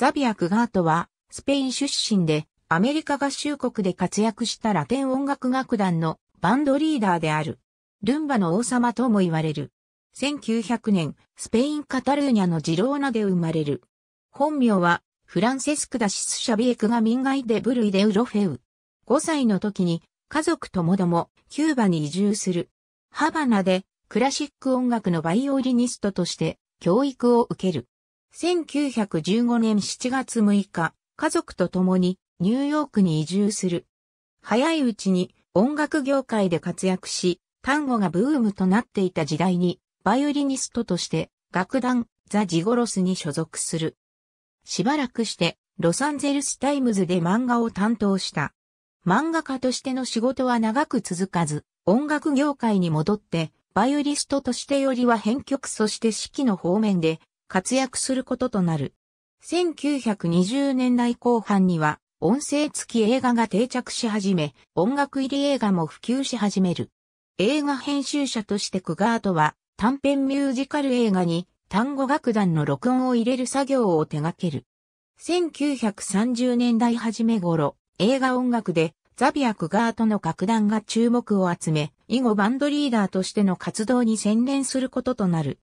ザビア・クガートは、スペイン出身で、アメリカ合衆国で活躍したラテン音楽楽団のバンドリーダーである。ルンバの王様とも言われる。1900年、スペイン・カタルーニャのジローナで生まれる。本名は、フランセスクダシス・シャビエクガミンガイデ・ブルイデ・ウロフェウ。5歳の時に、家族ともども、キューバに移住する。ハバナで、クラシック音楽のバイオリニストとして、教育を受ける。1915年7月6日、家族と共にニューヨークに移住する。早いうちに音楽業界で活躍し、単語がブームとなっていた時代に、バイオリニストとして楽団ザ・ジゴロスに所属する。しばらくしてロサンゼルスタイムズで漫画を担当した。漫画家としての仕事は長く続かず、音楽業界に戻って、バイオリストとしてよりは編曲そして指揮の方面で活躍することとなる。1920年代後半には音声付き映画が定着し始め、音楽入り映画も普及し始める。映画編集者としてクガートは短編ミュージカル映画に単語楽団の録音を入れる作業を手掛ける。1930年代初め頃、映画音楽でザビア・クガートの楽団が注目を集め、以後バンドリーダーとしての活動に専念することとなる。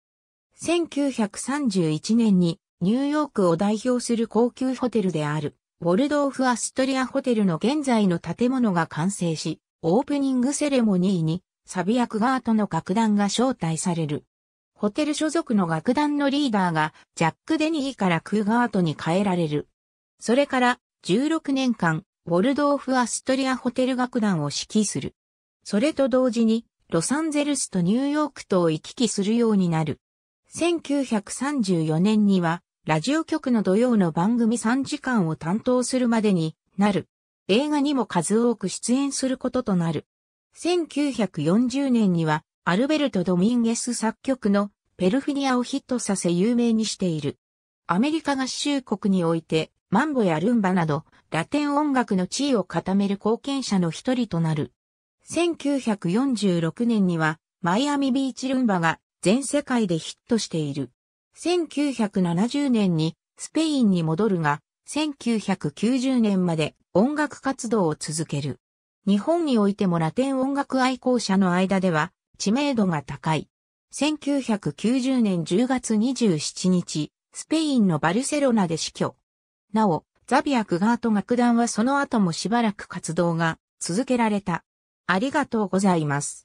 1931年にニューヨークを代表する高級ホテルである、ウォルドーフ・アストリアホテルの現在の建物が完成し、オープニングセレモニーに、サビ役ガートの楽団が招待される。ホテル所属の楽団のリーダーが、ジャック・デニーからクーガートに変えられる。それから、16年間、ウォルドーフ・アストリアホテル楽団を指揮する。それと同時に、ロサンゼルスとニューヨークとを行き来するようになる。1934年には、ラジオ局の土曜の番組3時間を担当するまでになる。映画にも数多く出演することとなる。1940年には、アルベルト・ドミンゲス作曲のペルフィニアをヒットさせ有名にしている。アメリカ合衆国において、マンボやルンバなど、ラテン音楽の地位を固める貢献者の一人となる。1946年には、マイアミビーチルンバが全世界でヒットしている。1970年にスペインに戻るが、1990年まで音楽活動を続ける。日本においてもラテン音楽愛好者の間では知名度が高い。1990年10月27日、スペインのバルセロナで死去。なお、ザビア・クガート楽団はその後もしばらく活動が続けられた。ありがとうございます。